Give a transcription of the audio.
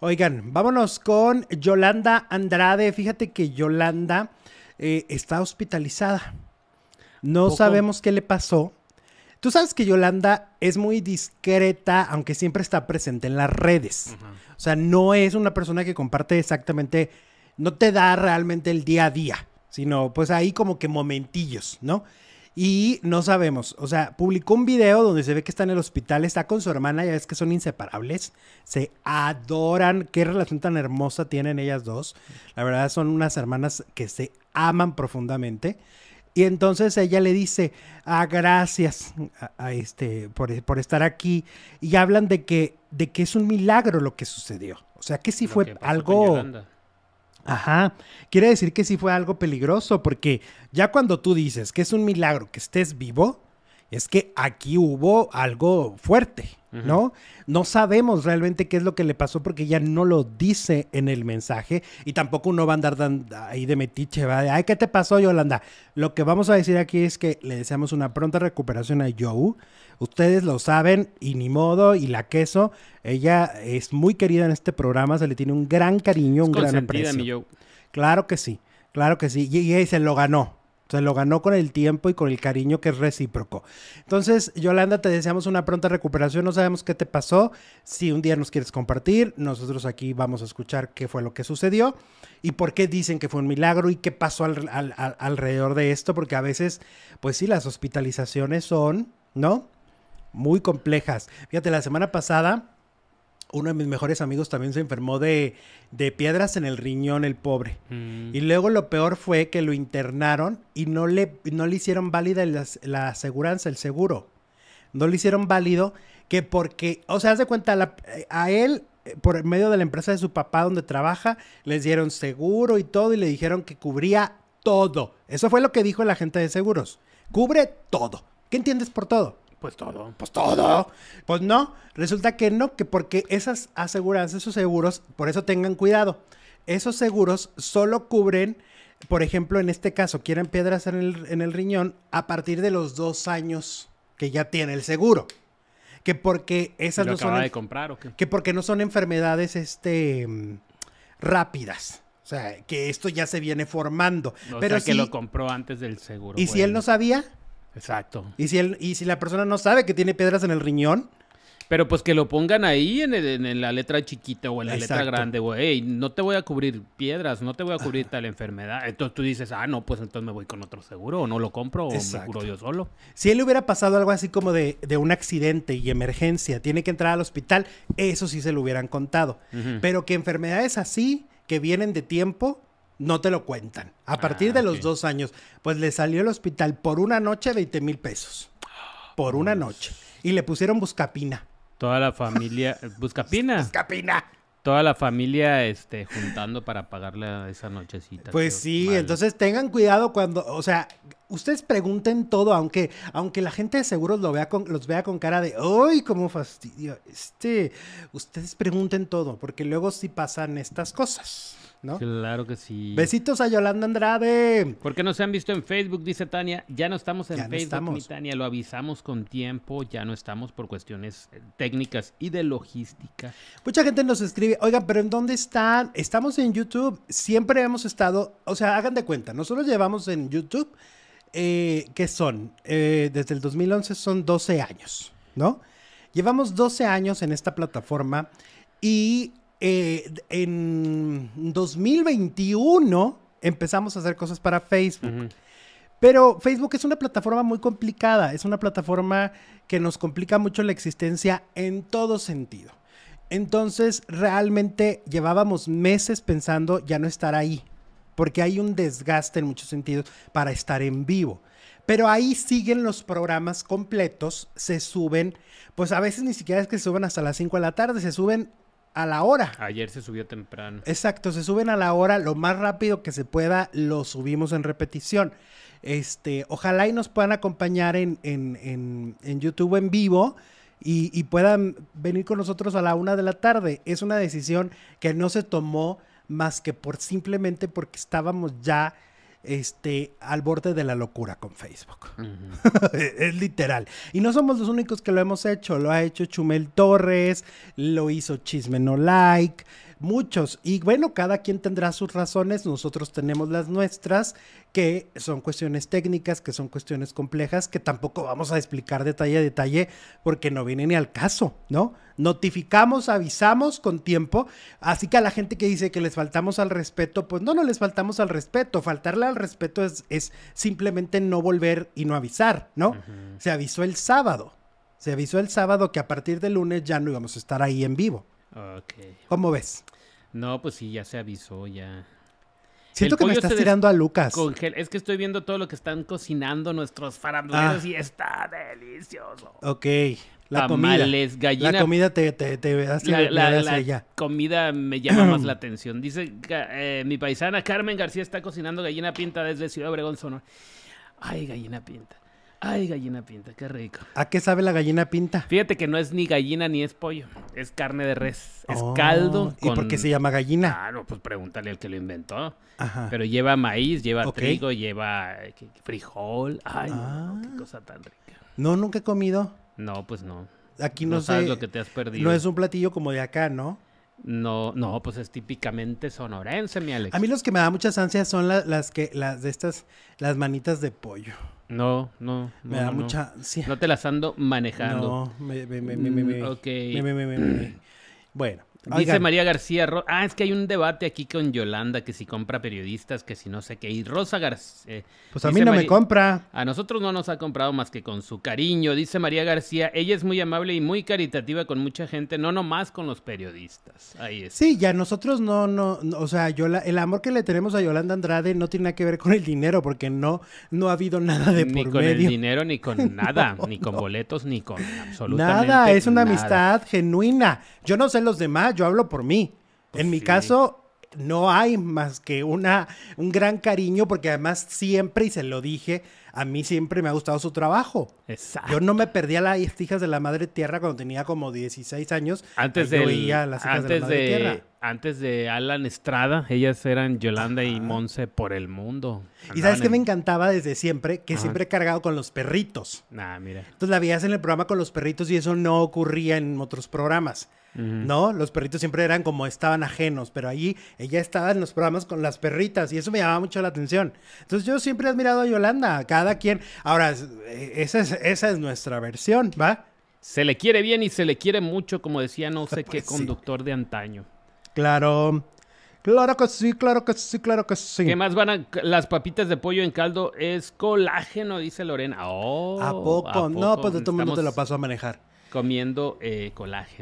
Oigan, vámonos con Yolanda Andrade. Fíjate que Yolanda eh, está hospitalizada. No sabemos qué le pasó. Tú sabes que Yolanda es muy discreta, aunque siempre está presente en las redes. O sea, no es una persona que comparte exactamente, no te da realmente el día a día, sino pues ahí como que momentillos, ¿no? Y no sabemos, o sea, publicó un video donde se ve que está en el hospital, está con su hermana, ya ves que son inseparables, se adoran, qué relación tan hermosa tienen ellas dos. La verdad son unas hermanas que se aman profundamente. Y entonces ella le dice, ah, gracias a, este, por, estar aquí. Y hablan de que, de que es un milagro lo que sucedió. O sea, que sí fue algo... Ajá, quiere decir que sí fue algo peligroso, porque ya cuando tú dices que es un milagro que estés vivo, es que aquí hubo algo fuerte. ¿no? No sabemos realmente qué es lo que le pasó porque ella no lo dice en el mensaje y tampoco uno va a andar ahí de metiche, va de, ay, ¿qué te pasó, Yolanda? Lo que vamos a decir aquí es que le deseamos una pronta recuperación a Joe. Ustedes lo saben y ni modo, y la queso, ella es muy querida en este programa, se le tiene un gran cariño, un gran aprecio. Claro que sí, claro que sí, y, y se lo ganó se lo ganó con el tiempo y con el cariño que es recíproco. Entonces, Yolanda, te deseamos una pronta recuperación. No sabemos qué te pasó. Si un día nos quieres compartir, nosotros aquí vamos a escuchar qué fue lo que sucedió y por qué dicen que fue un milagro y qué pasó alrededor de esto, porque a veces, pues sí, las hospitalizaciones son, ¿no? Muy complejas. Fíjate, la semana pasada uno de mis mejores amigos también se enfermó de, de piedras en el riñón, el pobre. Mm. Y luego lo peor fue que lo internaron y no le, no le hicieron válida la, aseguranza, el seguro. No le hicieron válido que porque, o sea, de cuenta, a él, por medio de la empresa de su papá donde trabaja, les dieron seguro y todo y le dijeron que cubría todo. Eso fue lo que dijo la gente de seguros. Cubre todo. ¿Qué entiendes por todo? Pues todo. Pues todo. Pues no, resulta que no, que porque esas aseguranzas, esos seguros, por eso tengan cuidado. Esos seguros solo cubren, por ejemplo, en este caso, quieren piedras en el, riñón a partir de los dos años que ya tiene el seguro que porque esas no son de comprar, ¿o qué? que porque no son enfermedades este rápidas. O sea, que esto ya se viene formando. O pero sea, que lo compró antes del seguro. ¿Y si él no sabía? Exacto. Y si, y si la persona no sabe que tiene piedras en el riñón. Pero pues que lo pongan ahí en, la letra chiquita o en la letra grande, güey. No te voy a cubrir piedras, no te voy a cubrir tal enfermedad. Entonces tú dices, ah, no, pues entonces me voy con otro seguro o no lo compro o me curo yo solo. Si él hubiera pasado algo así como de, un accidente y emergencia, tiene que entrar al hospital, eso sí se lo hubieran contado. Pero que enfermedades así, que vienen de tiempo, no te lo cuentan. A partir de ah, los dos años, pues le salió el hospital por una noche 20 mil pesos. Por una noche. Y le pusieron buscapina. Toda la familia. ¿Buscapina? buscapina. Toda la familia este, juntando para pagarle esa nochecita. Pues sí, entonces tengan cuidado cuando, o sea, ustedes pregunten todo, aunque, aunque la gente de seguros lo vea con, los vea con cara de, ¡ay, cómo fastidio! Este, ustedes pregunten todo, porque luego sí pasan estas cosas. ¿No? Claro que sí. Besitos a Yolanda Andrade. porque no se han visto en Facebook? Dice Tania. Ya no estamos en ya Facebook, no estamos. Tania. Lo avisamos con tiempo. Ya no estamos por cuestiones eh, técnicas y de logística. Mucha gente nos escribe, oiga, pero ¿en dónde están? Estamos en YouTube. Siempre hemos estado, o sea, hagan de cuenta, nosotros llevamos en YouTube eh, que son, eh, desde el 2011 son 12 años, ¿no? Llevamos 12 años en esta plataforma y eh, en 2021 empezamos a hacer cosas para Facebook. Pero Facebook es una plataforma muy complicada, es una plataforma que nos complica mucho la existencia en todo sentido. Entonces, realmente llevábamos meses pensando ya no estar ahí, porque hay un desgaste en muchos sentidos para estar en vivo. Pero ahí siguen los programas completos, se suben, pues a veces ni siquiera es que se suben hasta las 5 de la tarde, se suben a la hora. Ayer se subió temprano. Exacto, se suben a la hora, lo más rápido que se pueda, lo subimos en repetición. Este, ojalá y nos puedan acompañar en, en, YouTube en vivo. Y, y puedan venir con nosotros a la una de la tarde. Es una decisión que no se tomó más que por simplemente porque estábamos ya este, al borde de la locura con Facebook. es literal. Y no somos los únicos que lo hemos hecho. Lo ha hecho Chumel Torres, lo hizo Chisme No Like, muchos. Y bueno, cada quien tendrá sus razones, nosotros tenemos las nuestras, que son cuestiones técnicas, que son cuestiones complejas, que tampoco vamos a explicar detalle a detalle porque no viene ni al caso, ¿no? Notificamos, avisamos con tiempo, así que a la gente que dice que les faltamos al respeto, pues no, no les faltamos al respeto, faltarle al respeto es, es simplemente no volver y no avisar, ¿no? Se avisó el sábado, se avisó el sábado que a partir del lunes ya no íbamos a estar ahí en vivo. ¿Cómo ves? No, pues sí, ya se avisó, ya. Siento que me estás tirando a Lucas. es que estoy viendo todo lo que están cocinando nuestros faranduleros ah. y está delicioso. Ok. La comida. la comida te, hace, la, comida me llama más la atención. Dice eh, mi paisana Carmen García está cocinando gallina pinta desde Ciudad Obregón, Sonora. Ay, gallina pinta. Ay, gallina pinta, qué rico. ¿A qué sabe la gallina pinta? Fíjate que no es ni gallina ni es pollo, es carne de res, es oh, caldo. ¿Y por qué se llama gallina? Claro, pues pregúntale al que lo inventó. Ajá. Pero lleva maíz, lleva trigo, lleva eh, frijol. Ay, ah. qué cosa tan rica. No, nunca he comido. No, pues no. Aquí no, no sabes lo que te has perdido. No es un platillo como de acá, ¿no? No, no, pues es típicamente sonorense, mi Alex. A mí los que me da muchas ansias son las que, las de estas, las manitas de pollo. No, no. Me da mucha ansia. No te las ando manejando. No, me, me, me, me, me. Mm, ok. Me, me, me, me, me. Bueno. Dice María García, ah, es que hay un debate aquí con Yolanda, que si compra periodistas, que si no sé qué. Y Rosa García... Eh, pues a mí no me compra. A nosotros no nos ha comprado más que con su cariño, dice María García. Ella es muy amable y muy caritativa con mucha gente, no nomás con los periodistas. Ahí es. Sí, ya nosotros no, no, o sea, el amor que le tenemos a Yolanda Andrade no tiene nada que ver con el dinero, porque no, no ha habido nada de ni con el dinero, ni con nada, ni con boletos, ni con absolutamente nada. Es una amistad genuina. Yo no sé los demás, yo hablo por mí. Pues en mi caso, no hay más que una, un gran cariño, porque además siempre, y se lo dije, a mí siempre me ha gustado su trabajo. Exacto. Yo no me perdía las hijas de la madre tierra cuando tenía como 16 años. Antes de. antes de Antes de Alan Estrada, ellas eran Yolanda y Monse por el mundo. y sabes que me encantaba desde siempre, que siempre he cargado con los perritos. Nah, mira. Entonces la veías en el programa con los perritos y eso no ocurría en otros programas. ¿no? Los perritos siempre eran como estaban ajenos, pero allí ella estaba en los programas con las perritas y eso me llamaba mucho la atención. Entonces yo siempre he admirado a Yolanda. Cada quien. Ahora, eh, esa es, esa es nuestra versión, ¿va? Se le quiere bien y se le quiere mucho, como decía no sé pues qué conductor de antaño. Claro. Claro que sí, claro que sí, claro que sí. ¿Qué más van a las papitas de pollo en caldo? Es colágeno, dice Lorena. Oh, ¿A, poco? No, pues de todo momento te lo paso a manejar. Comiendo eh, colágeno.